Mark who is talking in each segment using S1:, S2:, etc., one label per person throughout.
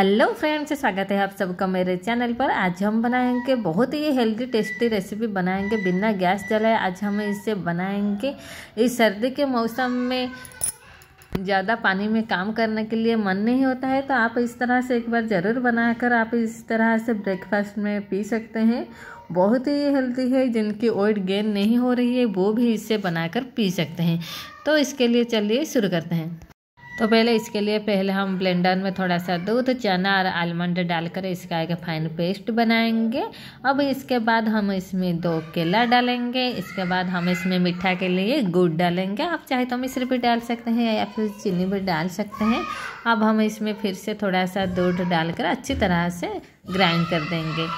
S1: hello friends स्वागत है आप सबका मेरे चैनल पर आज हम बनाएंगे बहुत ही हेल्दी टेस्टी रेसिपी बनाएंगे बिना गैस जलाए आज हम इसे बनाएंगे इस सर्दी के मौसम में ज़्यादा पानी में काम करने के लिए मन नहीं होता है तो आप इस तरह से एक बार ज़रूर बनाकर आप इस तरह से ब्रेकफास्ट में पी सकते हैं बहुत ही हेल्दी है जिनकी वेट गेन नहीं हो रही है वो भी इसे बनाकर पी सकते हैं तो इसके लिए चलिए शुरू करते हैं तो पहले इसके लिए पहले हम ब्लेंडर में थोड़ा सा दूध चना और आलमंड डालकर इसका एक फाइन पेस्ट बनाएंगे अब इसके बाद हम इसमें दो केला डालेंगे इसके बाद हम इसमें मीठा के लिए गुड़ डालेंगे आप चाहे तो मिश्र भी डाल सकते हैं या फिर चीनी भी डाल सकते हैं अब हम इसमें फिर से थोड़ा सा दूध डालकर अच्छी तरह से ग्राइंड कर देंगे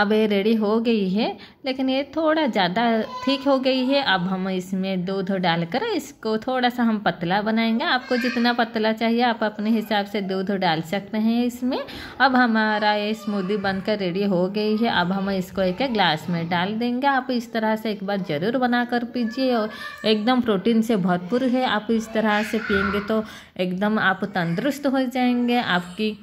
S1: अब ये रेडी हो गई है लेकिन ये थोड़ा ज़्यादा ठीक हो गई है अब हम इसमें दूध डालकर इसको थोड़ा सा हम पतला बनाएंगे आपको जितना पतला चाहिए आप अपने हिसाब से दूध डाल सकते हैं इसमें अब हमारा ये स्मूदी बनकर रेडी हो गई है अब हम इसको एक ग्लास में डाल देंगे आप इस तरह से एक बार ज़रूर बना कर पीजिए और एकदम प्रोटीन से भरपूर है आप इस तरह से पियेंगे तो एकदम आप तंदुरुस्त हो जाएंगे आपकी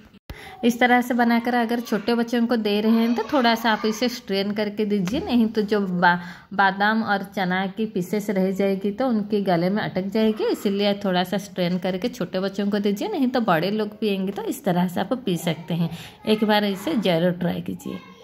S1: इस तरह से बनाकर अगर छोटे बच्चों को दे रहे हैं तो थोड़ा सा आप इसे स्ट्रेन करके दीजिए नहीं तो जो बा, बादाम और चना की पीसेस रह जाएगी तो उनके गले में अटक जाएगी इसीलिए थोड़ा सा स्ट्रेन करके छोटे बच्चों को दीजिए नहीं तो बड़े लोग पियेंगे तो इस तरह से आप पी सकते हैं एक बार इसे ज़रूर ट्राई कीजिए